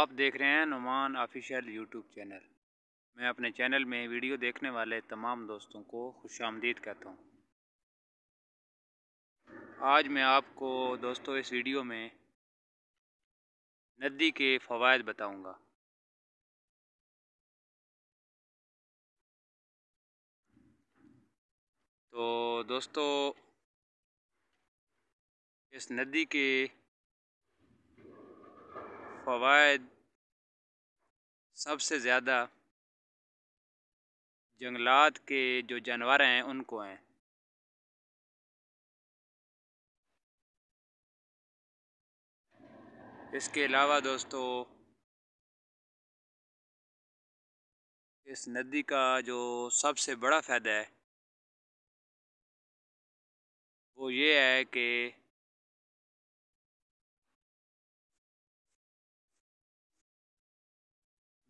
आप देख रहे हैं नुमान ऑफिशियल यूट्यूब चैनल मैं अपने चैनल में वीडियो देखने वाले तमाम दोस्तों को खुश आमदीद कहता हूँ आज मैं आपको दोस्तों इस वीडियो में नदी के फ़वाद बताऊँगा तो दोस्तों इस नदी के फ़वाद सबसे ज़्यादा जंगलात के जो जानवर हैं उनको हैं इसके अलावा दोस्तों इस नदी का जो सबसे बड़ा फ़ायदा है वो ये है कि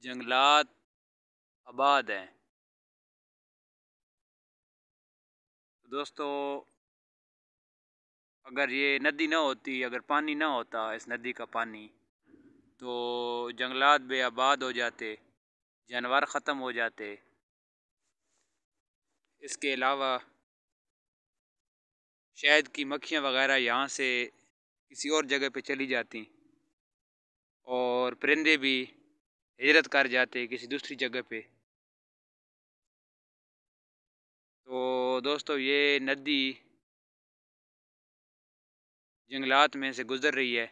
जंगलात आबाद हैं तो दोस्तों अगर ये नदी ना होती अगर पानी ना होता इस नदी का पानी तो जंगलात बे आबाद हो जाते जानवर ख़त्म हो जाते इसके अलावा शहद की मक्खियाँ वगैरह यहाँ से किसी और जगह पे चली जाती और परिंदे भी हिजरत कर जाते किसी दूसरी जगह पे तो दोस्तों ये नदी जंगलात में से गुज़र रही है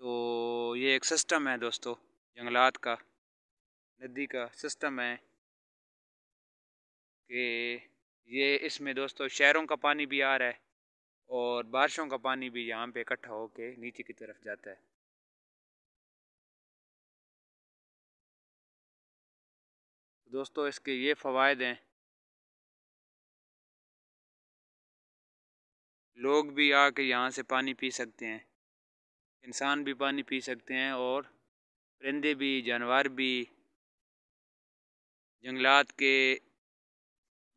तो ये एक सिस्टम है दोस्तों जंगलात का नदी का सिस्टम है कि ये इसमें दोस्तों शहरों का पानी भी आ रहा है और बारिशों का पानी भी यहाँ पे इकट्ठा होके नीचे की तरफ जाता है दोस्तों इसके ये फ़वाद हैं लोग भी आके यहाँ से पानी पी सकते हैं इंसान भी पानी पी सकते हैं और परिंदे भी जानवर भी जंगलात के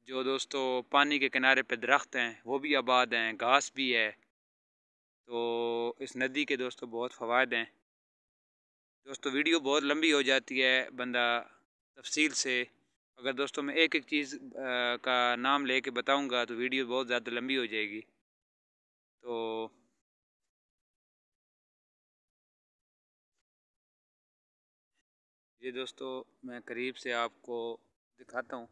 जो दोस्तों पानी के किनारे पे दरख्त हैं वो भी आबाद हैं घास भी है तो इस नदी के दोस्तों बहुत फ़वाद हैं दोस्तों वीडियो बहुत लंबी हो जाती है बंदा तफसील से अगर दोस्तों मैं एक एक चीज़ का नाम ले कर बताऊँगा तो वीडियो बहुत ज़्यादा लंबी हो जाएगी तो ये दोस्तों मैं करीब से आपको दिखाता हूँ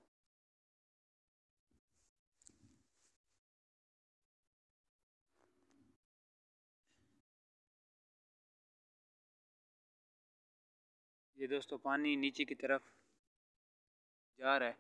ये दोस्तों पानी नीचे की तरफ जा रहा है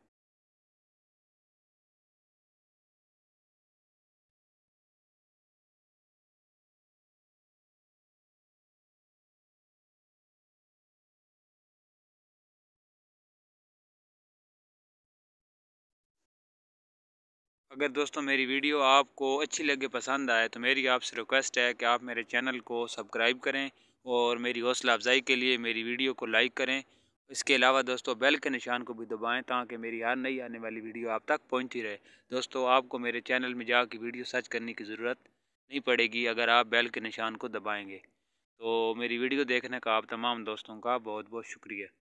अगर दोस्तों मेरी वीडियो आपको अच्छी लगे पसंद आए तो मेरी आपसे रिक्वेस्ट है कि आप मेरे चैनल को सब्सक्राइब करें और मेरी हौसला अफजाई के लिए मेरी वीडियो को लाइक करें इसके अलावा दोस्तों बेल के निशान को भी दबाएं ताकि मेरी हर नई आने वाली वीडियो आप तक पहुंचती रहे दोस्तों आपको मेरे चैनल में जाकर वीडियो सर्च करने की ज़रूरत नहीं पड़ेगी अगर आप बेल के निशान को दबाएँगे तो मेरी वीडियो देखने का आप तमाम दोस्तों का बहुत बहुत शुक्रिया